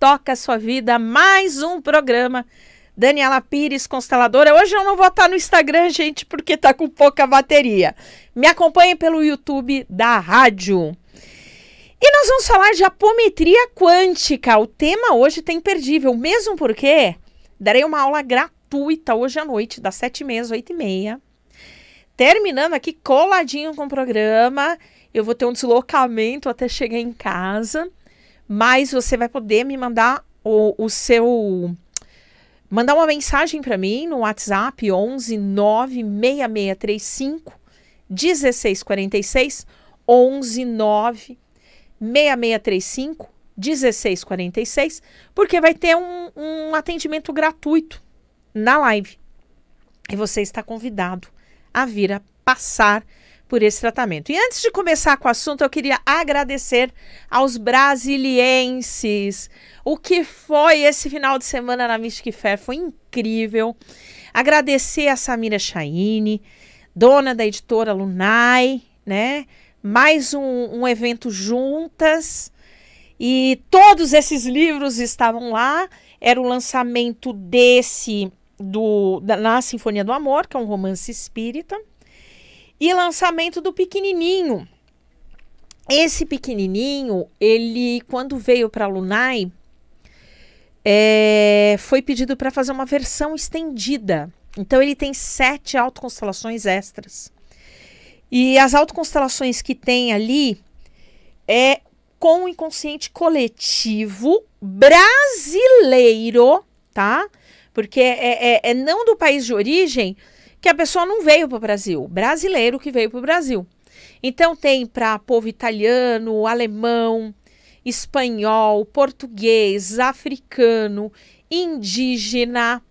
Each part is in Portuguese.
toca a sua vida, mais um programa. Daniela Pires, consteladora. Hoje eu não vou estar no Instagram, gente, porque tá com pouca bateria. Me acompanhe pelo YouTube da rádio. E nós vamos falar de apometria quântica. O tema hoje tem tá imperdível, mesmo porque darei uma aula gratuita hoje à noite, das sete e meia às oito e meia. Terminando aqui coladinho com o programa, eu vou ter um deslocamento até chegar em casa mas você vai poder me mandar o, o seu mandar uma mensagem para mim no WhatsApp 11 96635 1646 11 96635 1646, porque vai ter um, um atendimento gratuito na live. E você está convidado a vir a passar por esse tratamento. E antes de começar com o assunto, eu queria agradecer aos brasilienses. O que foi esse final de semana na Mystic Fair foi incrível. Agradecer a Samira Chaine, dona da editora Lunai, né? Mais um, um evento juntas. E todos esses livros estavam lá. Era o lançamento desse do da, na Sinfonia do Amor, que é um romance espírita e lançamento do pequenininho. Esse pequenininho, ele quando veio para Lunai, é, foi pedido para fazer uma versão estendida. Então ele tem sete autoconstelações extras. E as autoconstelações que tem ali é com o inconsciente coletivo brasileiro, tá? Porque é, é, é não do país de origem, que a pessoa não veio para o Brasil, brasileiro que veio para o Brasil. Então tem para povo italiano, alemão, espanhol, português, africano, indígena,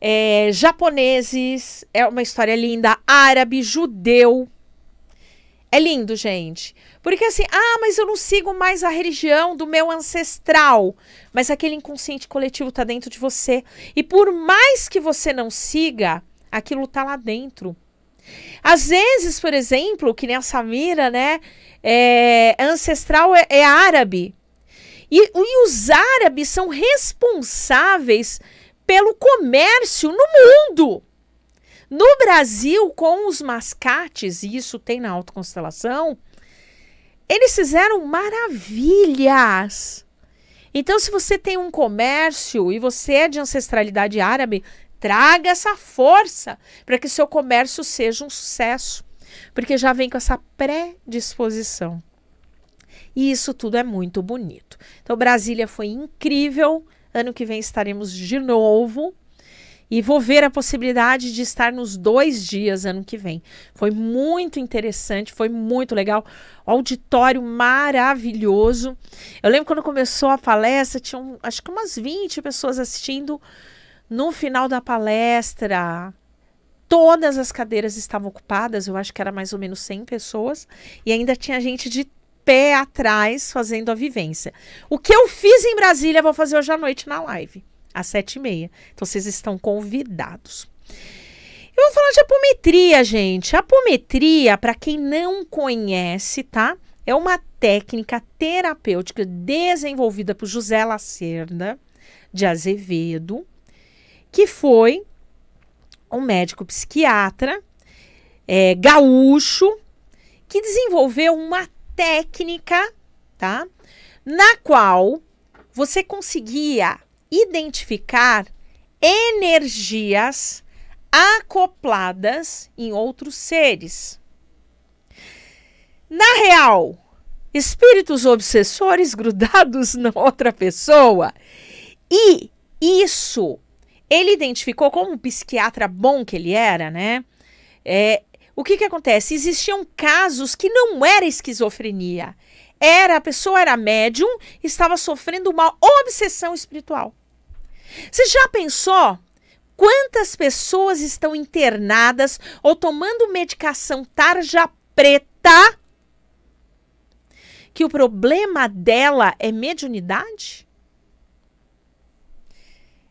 é, japoneses, é uma história linda, árabe, judeu. É lindo, gente. Porque assim, ah, mas eu não sigo mais a religião do meu ancestral. Mas aquele inconsciente coletivo está dentro de você. E por mais que você não siga, Aquilo tá lá dentro. Às vezes, por exemplo, que nem a Samira, né? É, ancestral é, é árabe. E, e os árabes são responsáveis pelo comércio no mundo. No Brasil, com os mascates, e isso tem na autoconstelação, eles fizeram maravilhas. Então, se você tem um comércio e você é de ancestralidade árabe, Traga essa força para que seu comércio seja um sucesso, porque já vem com essa predisposição. E isso tudo é muito bonito. Então, Brasília foi incrível. Ano que vem estaremos de novo. E vou ver a possibilidade de estar nos dois dias ano que vem. Foi muito interessante, foi muito legal. Auditório maravilhoso. Eu lembro quando começou a palestra, tinham acho que umas 20 pessoas assistindo no final da palestra, todas as cadeiras estavam ocupadas, eu acho que era mais ou menos 100 pessoas, e ainda tinha gente de pé atrás fazendo a vivência. O que eu fiz em Brasília, vou fazer hoje à noite na live, às sete e meia. Então vocês estão convidados. Eu vou falar de apometria, gente. Apometria, para quem não conhece, tá? É uma técnica terapêutica desenvolvida por José Lacerda de Azevedo que foi um médico psiquiatra é, gaúcho que desenvolveu uma técnica, tá? Na qual você conseguia identificar energias acopladas em outros seres. Na real, espíritos obsessores grudados na outra pessoa. E isso ele identificou como um psiquiatra bom que ele era, né? É, o que que acontece? Existiam casos que não era esquizofrenia. Era, a pessoa era médium, estava sofrendo uma obsessão espiritual. Você já pensou quantas pessoas estão internadas ou tomando medicação tarja preta que o problema dela é mediunidade?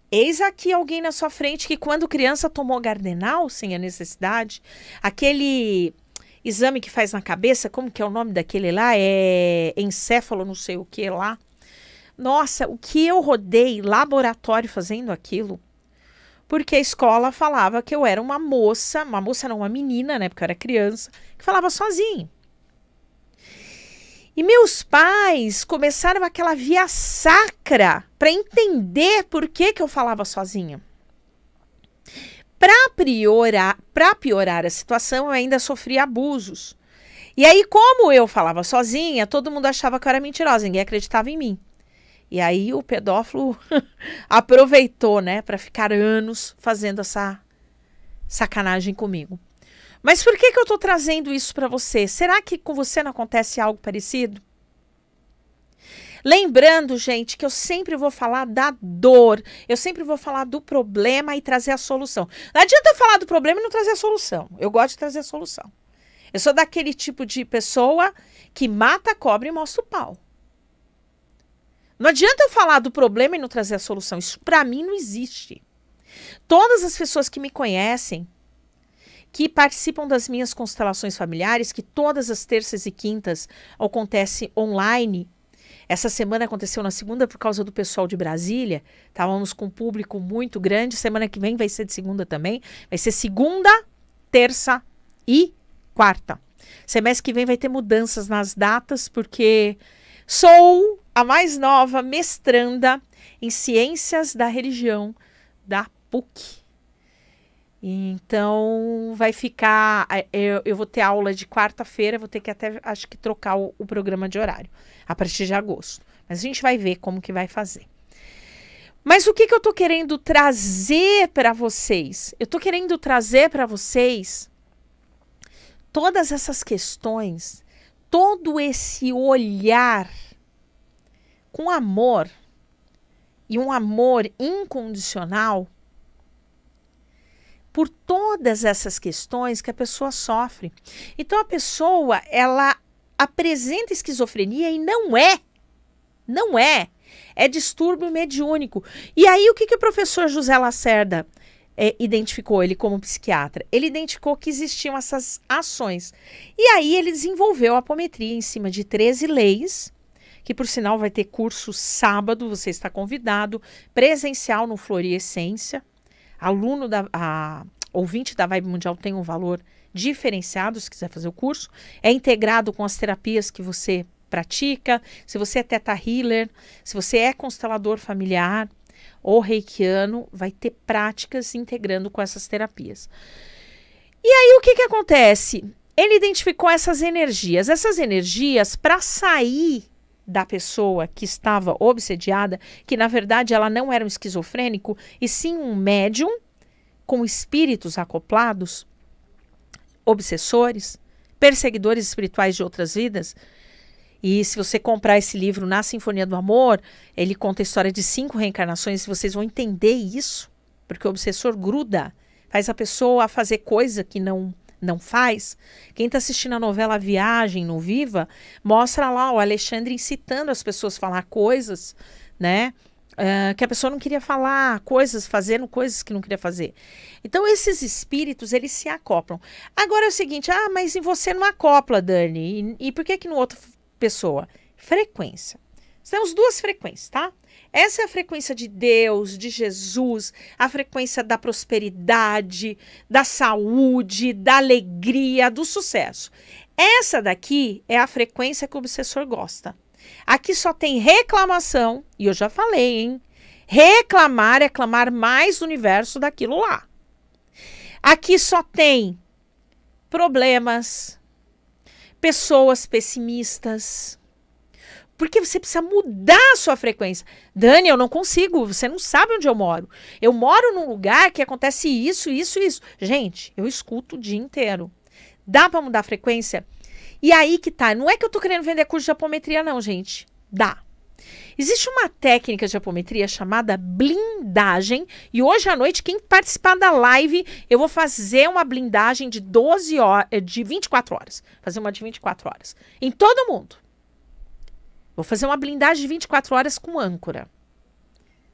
Eis aqui alguém na sua frente que, quando criança, tomou gardenal sem a necessidade. Aquele exame que faz na cabeça, como que é o nome daquele lá? É encéfalo, não sei o que lá. Nossa, o que eu rodei laboratório fazendo aquilo? Porque a escola falava que eu era uma moça, uma moça não, uma menina, né? Porque eu era criança, que falava sozinho. E meus pais começaram aquela via sacra para entender por que, que eu falava sozinha. Para piorar, pra piorar a situação, eu ainda sofria abusos. E aí, como eu falava sozinha, todo mundo achava que eu era mentirosa, ninguém acreditava em mim. E aí o pedófilo aproveitou, né, para ficar anos fazendo essa sacanagem comigo. Mas por que, que eu estou trazendo isso para você? Será que com você não acontece algo parecido? Lembrando, gente, que eu sempre vou falar da dor, eu sempre vou falar do problema e trazer a solução. Não adianta eu falar do problema e não trazer a solução. Eu gosto de trazer a solução. Eu sou daquele tipo de pessoa que mata a cobra e mostra o pau. Não adianta eu falar do problema e não trazer a solução. Isso para mim não existe. Todas as pessoas que me conhecem que participam das minhas constelações familiares, que todas as terças e quintas acontece online. Essa semana aconteceu na segunda por causa do pessoal de Brasília. Estávamos com um público muito grande. Semana que vem vai ser de segunda também. Vai ser segunda, terça e quarta. Semestre que vem vai ter mudanças nas datas, porque sou a mais nova mestranda em Ciências da Religião da PUC. Então, vai ficar. Eh, eu, eu vou ter aula de quarta-feira, vou ter que até, acho que, trocar o, o, programa de horário, a partir de agosto. Mas a gente vai ver como que vai fazer. Mas o que, que eu tô querendo trazer para vocês? Eu tô querendo trazer para vocês todas essas questões, todo esse olhar com amor e um amor incondicional por todas essas questões que a pessoa sofre. Então a pessoa, ela apresenta esquizofrenia e não é. Não é. É distúrbio mediúnico. E aí o que, que o professor José Lacerda é, identificou ele como psiquiatra? Ele identificou que existiam essas ações. E aí ele desenvolveu a apometria em cima de 13 leis que por sinal vai ter curso sábado, você está convidado, presencial no Floriessência, aluno da a, ouvinte da Vibe Mundial tem um valor diferenciado se quiser fazer o curso. É integrado com as terapias que você pratica, se você é teta healer, se você é constelador familiar ou reikiano, vai ter práticas integrando com essas terapias. E aí o que, que acontece? Ele identificou essas energias. Essas energias, para sair da pessoa que estava obsediada, que na verdade ela não era um esquizofrênico, e sim um médium com espíritos acoplados, obsessores, perseguidores espirituais de outras vidas. E se você comprar esse livro na Sinfonia do Amor, ele conta a história de cinco reencarnações, vocês vão entender isso, porque o obsessor gruda, faz a pessoa fazer coisa que não não faz. Quem está assistindo a novela Viagem no Viva, mostra lá o Alexandre incitando as pessoas a falar coisas, né? Uh, que a pessoa não queria falar, coisas, fazendo coisas que não queria fazer. Então, esses espíritos, eles se acoplam. Agora é o seguinte, ah, mas em você não acopla, Dani. E, e por que que no outro pessoa? Frequência temos duas frequências, tá? Essa é a frequência de Deus, de Jesus, a frequência da prosperidade, da saúde, da alegria, do sucesso. Essa daqui é a frequência que o obsessor gosta. Aqui só tem reclamação, e eu já falei, hein? Reclamar é clamar mais do universo daquilo lá. Aqui só tem problemas, pessoas pessimistas, porque você precisa mudar a sua frequência. Dani, eu não consigo, você não sabe onde eu moro. Eu moro num lugar que acontece isso, isso, isso. Gente, eu escuto o dia inteiro. Dá para mudar a frequência? E aí que tá, não é que eu tô querendo vender curso de apometria não, gente. Dá. Existe uma técnica de apometria chamada blindagem, e hoje à noite quem participar da live, eu vou fazer uma blindagem de 12 horas, eh, de 24 horas, fazer uma de 24 horas em todo mundo. Vou fazer uma blindagem de 24 horas com âncora.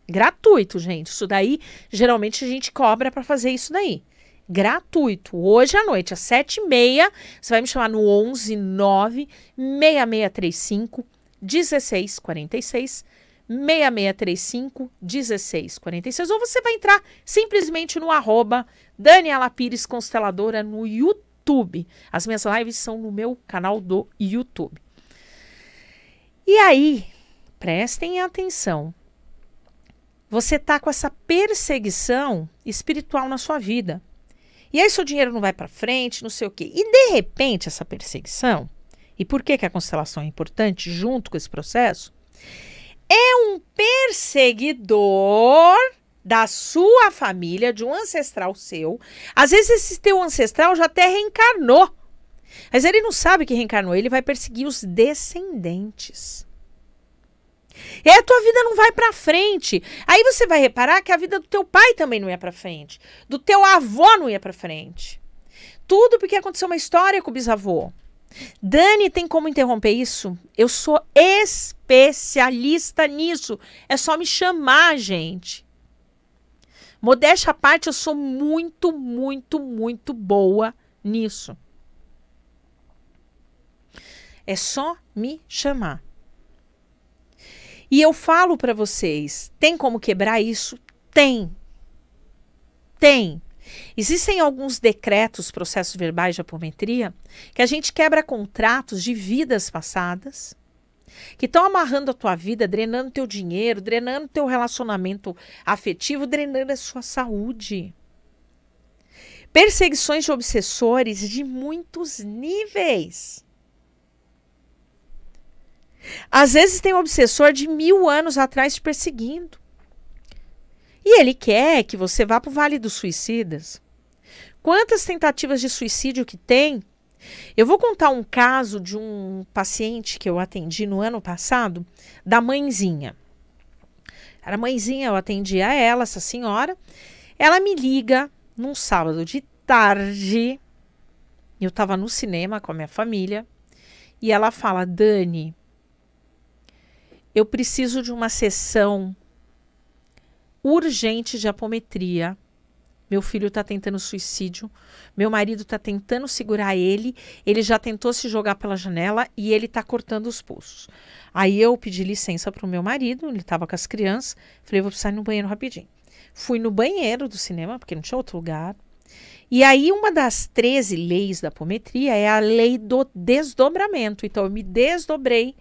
Gratuito, gente. Isso daí, geralmente a gente cobra para fazer isso daí. Gratuito. Hoje à noite, às 7h30, você vai me chamar no 11 9 6635 1646 6635 1646 ou você vai entrar simplesmente no arroba Daniela Pires Consteladora no YouTube. As minhas lives são no meu canal do YouTube. E aí, prestem atenção. Você tá com essa perseguição espiritual na sua vida. E aí seu dinheiro não vai para frente, não sei o quê. E de repente essa perseguição, e por que que a constelação é importante junto com esse processo? É um perseguidor da sua família, de um ancestral seu. Às vezes esse teu ancestral já até reencarnou mas ele não sabe que reencarnou, ele vai perseguir os descendentes. É, a tua vida não vai para frente. Aí você vai reparar que a vida do teu pai também não ia para frente, do teu avô não ia para frente. Tudo porque aconteceu uma história com o bisavô. Dani, tem como interromper isso? Eu sou especialista nisso. É só me chamar, gente. Modéstia à parte, eu sou muito, muito, muito boa nisso. É só me chamar. E eu falo para vocês, tem como quebrar isso? Tem. Tem. Existem alguns decretos, processos verbais de apometria, que a gente quebra contratos de vidas passadas, que estão amarrando a tua vida, drenando teu dinheiro, drenando teu relacionamento afetivo, drenando a sua saúde. Perseguições de obsessores de muitos níveis. Às vezes tem um obsessor de mil anos atrás te perseguindo. E ele quer que você vá para o Vale dos Suicidas. Quantas tentativas de suicídio que tem? Eu vou contar um caso de um paciente que eu atendi no ano passado, da mãezinha. Era mãezinha, eu atendia ela, essa senhora. Ela me liga num sábado de tarde. Eu estava no cinema com a minha família. E ela fala: Dani, eu preciso de uma sessão urgente de apometria. Meu filho está tentando suicídio, meu marido está tentando segurar ele, ele já tentou se jogar pela janela e ele está cortando os pulsos. Aí eu pedi licença para o meu marido, ele estava com as crianças, falei, vou precisar ir no banheiro rapidinho. Fui no banheiro do cinema, porque não tinha outro lugar. E aí, uma das 13 leis da apometria é a lei do desdobramento. Então, eu me desdobrei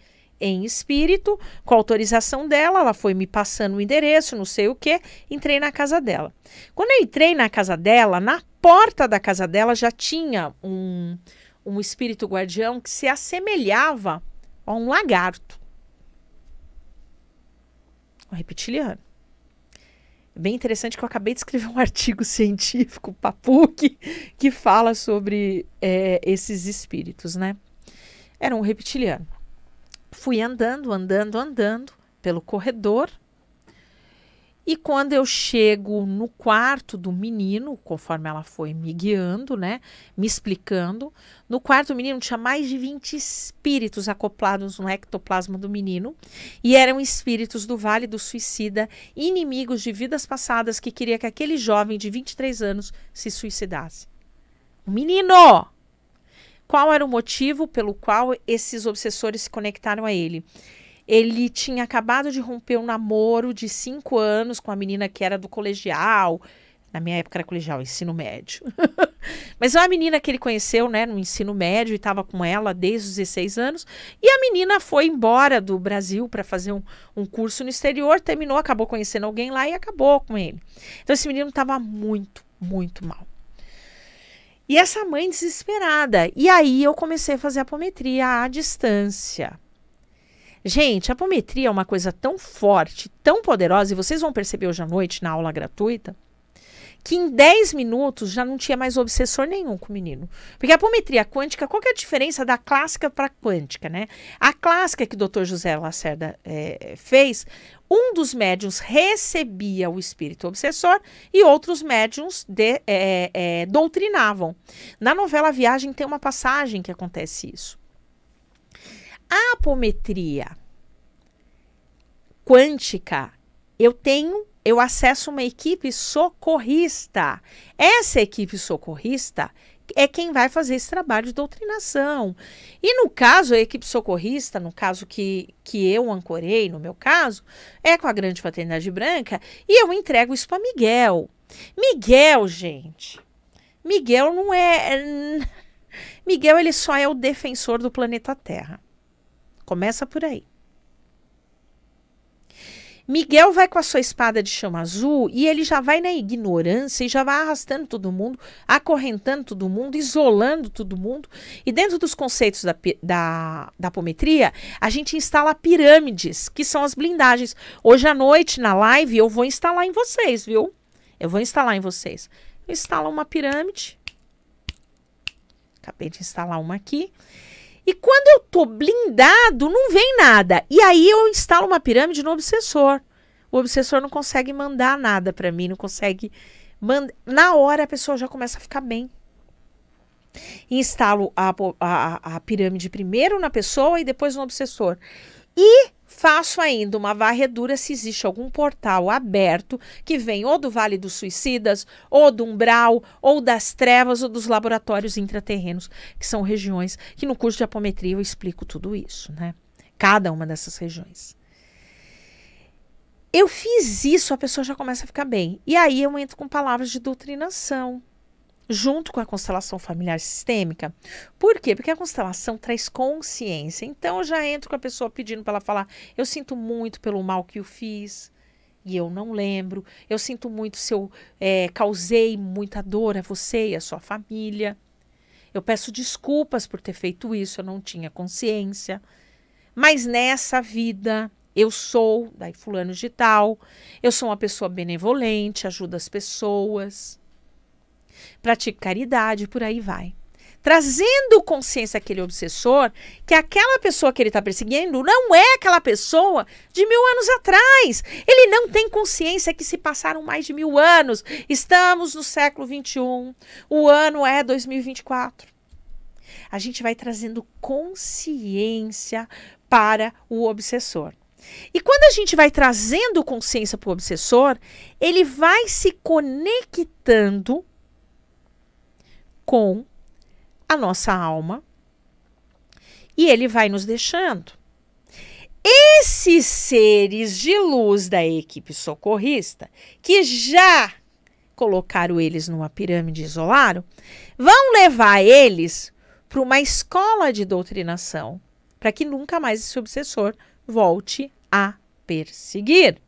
em espírito, com autorização dela, ela foi me passando o endereço, não sei o que, entrei na casa dela. Quando eu entrei na casa dela, na porta da casa dela já tinha um, um espírito guardião que se assemelhava a um lagarto. Um reptiliano. É bem interessante que eu acabei de escrever um artigo científico, PAPUC, que fala sobre é, esses espíritos, né? Era um reptiliano fui andando, andando, andando pelo corredor. E quando eu chego no quarto do menino, conforme ela foi me guiando, né, me explicando, no quarto do menino tinha mais de 20 espíritos acoplados no ectoplasma do menino, e eram espíritos do Vale do Suicida, inimigos de vidas passadas que queria que aquele jovem de 23 anos se suicidasse. O menino! Qual era o motivo pelo qual esses obsessores se conectaram a ele? Ele tinha acabado de romper um namoro de cinco anos com a menina que era do colegial. Na minha época era colegial, ensino médio. Mas é uma menina que ele conheceu, né, no ensino médio e estava com ela desde os 16 anos. E a menina foi embora do Brasil para fazer um, um, curso no exterior, terminou, acabou conhecendo alguém lá e acabou com ele. Então esse menino estava muito, muito mal. E essa mãe desesperada. E aí eu comecei a fazer apometria à distância. Gente, a apometria é uma coisa tão forte, tão poderosa, e vocês vão perceber hoje à noite na aula gratuita, que em 10 minutos já não tinha mais obsessor nenhum com o menino. Porque a apometria quântica, qual que é a diferença da clássica para quântica, né? A clássica que o Dr. José Lacerda é, fez, um dos médiums recebia o espírito obsessor e outros médiums de, é, é, doutrinavam. Na novela Viagem tem uma passagem que acontece isso. A apometria quântica, eu tenho eu acesso uma equipe socorrista. Essa equipe socorrista é quem vai fazer esse trabalho de doutrinação. E no caso, a equipe socorrista, no caso que, que eu ancorei, no meu caso, é com a Grande Fraternidade Branca, e eu entrego isso para Miguel. Miguel, gente, Miguel não é. Miguel, ele só é o defensor do planeta Terra. Começa por aí. Miguel vai com a sua espada de chama azul e ele já vai na ignorância e já vai arrastando todo mundo, acorrentando todo mundo, isolando todo mundo. E dentro dos conceitos da, da, da apometria, a gente instala pirâmides, que são as blindagens. Hoje à noite, na live, eu vou instalar em vocês, viu? Eu vou instalar em vocês. Eu instalo uma pirâmide. Acabei de instalar uma aqui. E quando eu tô blindado, não vem nada. E aí eu instalo uma pirâmide no obsessor. O obsessor não consegue mandar nada para mim, não consegue mand Na hora a pessoa já começa a ficar bem. Instalo a, a, a pirâmide primeiro na pessoa e depois no obsessor. E Faço ainda uma varredura se existe algum portal aberto que vem ou do Vale dos Suicidas, ou do Umbral, ou das Trevas, ou dos laboratórios intraterrenos, que são regiões que no curso de apometria eu explico tudo isso, né? Cada uma dessas regiões. Eu fiz isso, a pessoa já começa a ficar bem. E aí eu entro com palavras de doutrinação junto com a constelação familiar sistêmica. Por quê? Porque a constelação traz consciência. Então eu já entro com a pessoa pedindo para ela falar: "Eu sinto muito pelo mal que eu fiz e eu não lembro. Eu sinto muito se eu é, causei muita dor a você e a sua família. Eu peço desculpas por ter feito isso, eu não tinha consciência. Mas nessa vida eu sou, daí fulano de tal, eu sou uma pessoa benevolente, ajuda as pessoas pratique caridade, por aí vai. Trazendo consciência àquele obsessor que aquela pessoa que ele está perseguindo não é aquela pessoa de mil anos atrás. Ele não tem consciência que se passaram mais de mil anos. Estamos no século 21, o ano é 2024. A gente vai trazendo consciência para o obsessor. E quando a gente vai trazendo consciência para o obsessor, ele vai se conectando com a nossa alma e ele vai nos deixando. Esses seres de luz da equipe socorrista, que já colocaram eles numa pirâmide isolada, vão levar eles para uma escola de doutrinação, para que nunca mais esse obsessor volte a perseguir.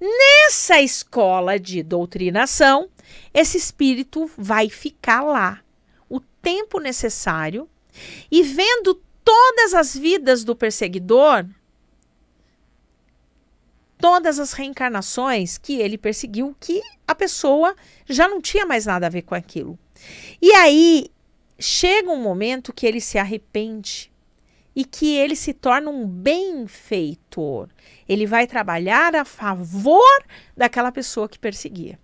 Nessa escola de doutrinação, esse espírito vai ficar lá o tempo necessário e vendo todas as vidas do perseguidor, todas as reencarnações que ele perseguiu, que a pessoa já não tinha mais nada a ver com aquilo. E aí chega um momento que ele se arrepende e que ele se torna um benfeitor. Ele vai trabalhar a favor daquela pessoa que perseguia.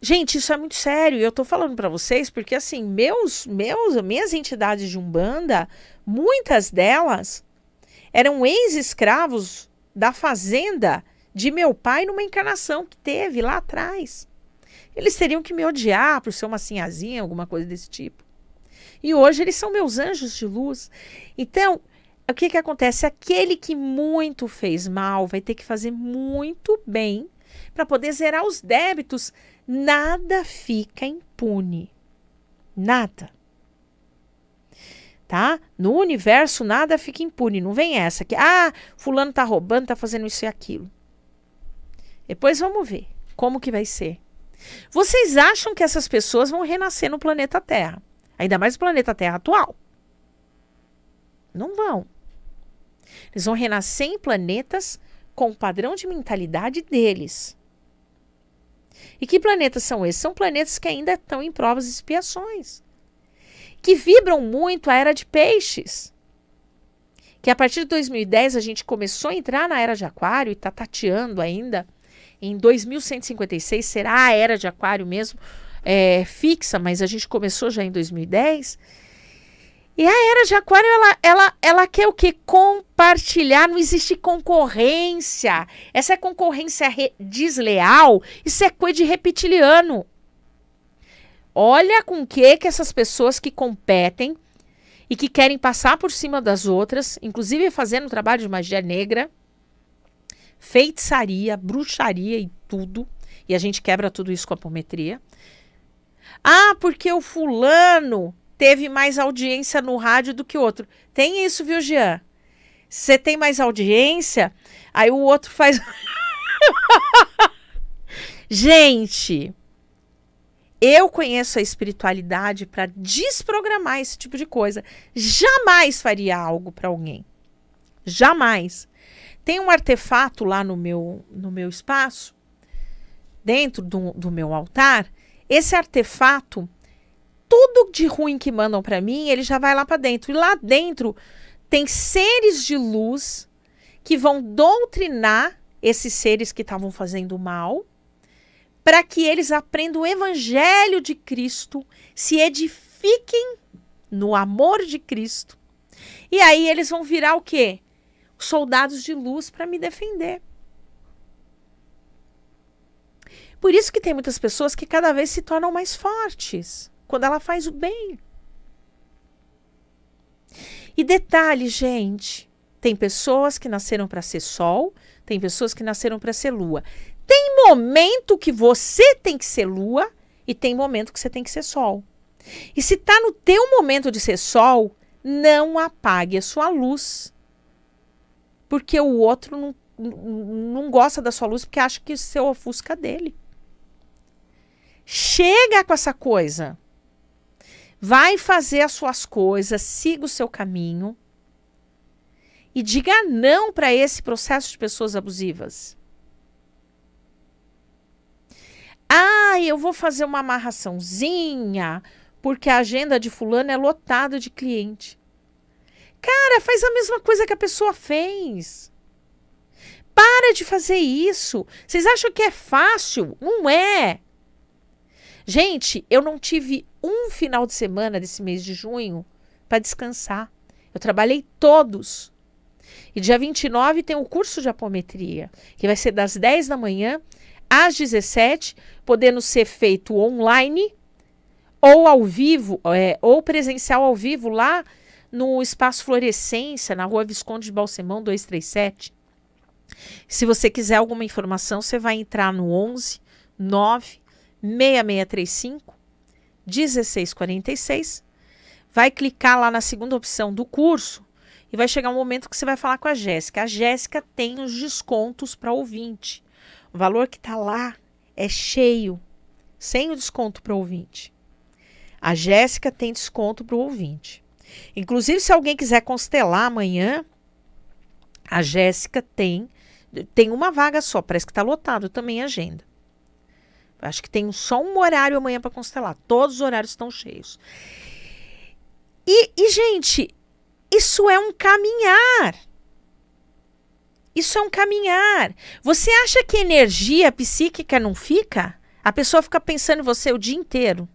Gente, isso é muito sério. E eu estou falando para vocês porque assim, meus, meus, minhas entidades de Umbanda, muitas delas eram ex-escravos da fazenda de meu pai numa encarnação que teve lá atrás. Eles teriam que me odiar por ser uma sinhazinha, alguma coisa desse tipo. E hoje eles são meus anjos de luz. Então, o que, que acontece? Aquele que muito fez mal vai ter que fazer muito bem para poder zerar os débitos. Nada fica impune. Nada. Tá? No universo nada fica impune, não vem essa aqui? ah, fulano tá roubando, tá fazendo isso e aquilo. Depois vamos ver como que vai ser. Vocês acham que essas pessoas vão renascer no planeta Terra? Ainda mais o planeta Terra atual. Não vão. Eles vão renascer em planetas com o padrão de mentalidade deles. E que planetas são esses? São planetas que ainda estão em provas e expiações. Que vibram muito a era de peixes. Que a partir de 2010 a gente começou a entrar na era de aquário e está tateando ainda. Em 2156 será a era de aquário mesmo, é, fixa, mas a gente começou já em 2010. E a era de aquário, ela, ela, ela quer o que? Compartilhar, não existe concorrência. Essa é concorrência desleal, isso é coisa de reptiliano. Olha com que que essas pessoas que competem e que querem passar por cima das outras, inclusive fazendo trabalho de magia negra, feitiçaria, bruxaria e tudo, e a gente quebra tudo isso com a apometria, ah, porque o fulano teve mais audiência no rádio do que o outro. Tem isso, viu, Jean? Você tem mais audiência, aí o outro faz. Gente, eu conheço a espiritualidade para desprogramar esse tipo de coisa. Jamais faria algo para alguém. Jamais. Tem um artefato lá no meu, no meu espaço, dentro do, do meu altar, esse artefato, tudo de ruim que mandam para mim, ele já vai lá para dentro. E lá dentro tem seres de luz que vão doutrinar esses seres que estavam fazendo mal, para que eles aprendam o evangelho de Cristo, se edifiquem no amor de Cristo. E aí eles vão virar o quê? Soldados de luz para me defender. Por isso que tem muitas pessoas que cada vez se tornam mais fortes quando ela faz o bem. E detalhe, gente, tem pessoas que nasceram para ser sol, tem pessoas que nasceram para ser lua. Tem momento que você tem que ser lua e tem momento que você tem que ser sol. E se tá no teu momento de ser sol, não apague a sua luz. Porque o outro não, não gosta da sua luz porque acha que isso ofusca dele. Chega com essa coisa. Vai fazer as suas coisas, siga o seu caminho e diga não para esse processo de pessoas abusivas. Ah, eu vou fazer uma amarraçãozinha, porque a agenda de fulano é lotada de cliente. Cara, faz a mesma coisa que a pessoa fez. Para de fazer isso. Vocês acham que é fácil? Não é. Gente, eu não tive um final de semana desse mês de junho para descansar. Eu trabalhei todos. E dia 29 tem o um curso de apometria, que vai ser das 10 da manhã às 17, podendo ser feito online ou ao vivo, é, ou presencial ao vivo lá no Espaço Florescência, na rua Visconde de Balsemão 237. Se você quiser alguma informação, você vai entrar no 11 9 6635 1646. Vai clicar lá na segunda opção do curso e vai chegar um momento que você vai falar com a Jéssica. A Jéssica tem os descontos para ouvinte. O valor que está lá é cheio, sem o desconto para ouvinte. A Jéssica tem desconto para o ouvinte. Inclusive, se alguém quiser constelar amanhã, a Jéssica tem tem uma vaga só, parece que está lotado também a agenda. Acho que tem só um horário amanhã para constelar. Todos os horários estão cheios. E, e, gente, isso é um caminhar. Isso é um caminhar. Você acha que energia psíquica não fica? A pessoa fica pensando em você o dia inteiro.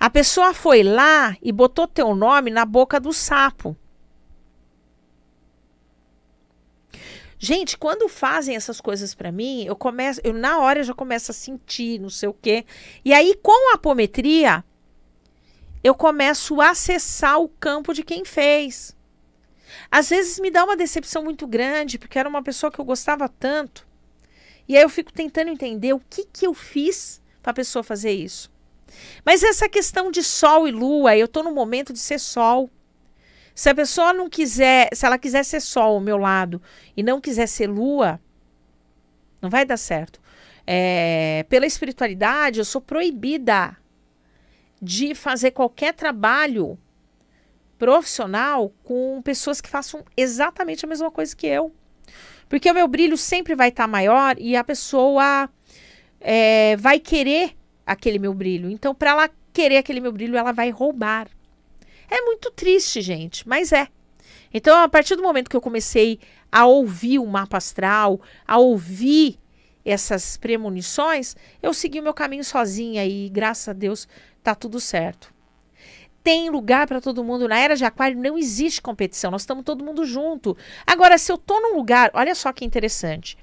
A pessoa foi lá e botou teu nome na boca do sapo. Gente, quando fazem essas coisas para mim, eu começo, eu na hora já começo a sentir, não sei o quê. E aí com a apometria, eu começo a acessar o campo de quem fez. Às vezes me dá uma decepção muito grande, porque era uma pessoa que eu gostava tanto. E aí eu fico tentando entender o que que eu fiz para a pessoa fazer isso. Mas essa questão de sol e lua, eu estou no momento de ser sol. Se a pessoa não quiser, se ela quiser ser sol ao meu lado e não quiser ser lua, não vai dar certo. É, pela espiritualidade, eu sou proibida de fazer qualquer trabalho profissional com pessoas que façam exatamente a mesma coisa que eu. Porque o meu brilho sempre vai estar tá maior e a pessoa é, vai querer aquele meu brilho. Então, para ela querer aquele meu brilho, ela vai roubar. É muito triste, gente, mas é. Então, a partir do momento que eu comecei a ouvir o mapa astral, a ouvir essas premonições, eu segui o meu caminho sozinha e, graças a Deus, tá tudo certo. Tem lugar para todo mundo. Na era de aquário não existe competição, nós estamos todo mundo junto. Agora, se eu tô num lugar, olha só que interessante.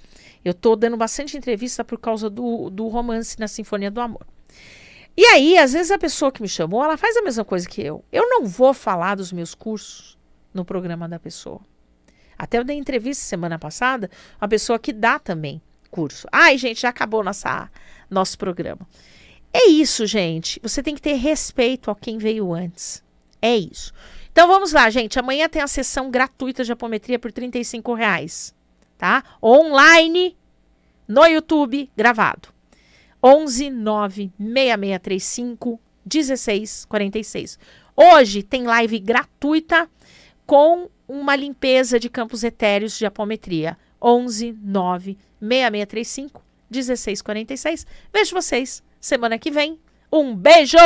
Eu tô dando bastante entrevista por causa do, do romance na Sinfonia do Amor. E aí, às vezes a pessoa que me chamou, ela faz a mesma coisa que eu. Eu não vou falar dos meus cursos no programa da pessoa. Até eu dei entrevista semana passada, uma pessoa que dá também curso. Ai, gente, já acabou nossa, nosso programa. É isso, gente. Você tem que ter respeito a quem veio antes. É isso. Então vamos lá, gente. Amanhã tem a sessão gratuita de apometria por R$ reais, tá? Online no YouTube, gravado. 11 96635 1646. Hoje tem live gratuita com uma limpeza de campos etéreos de apometria. 11 9 96635 1646. Vejo vocês semana que vem. Um beijo!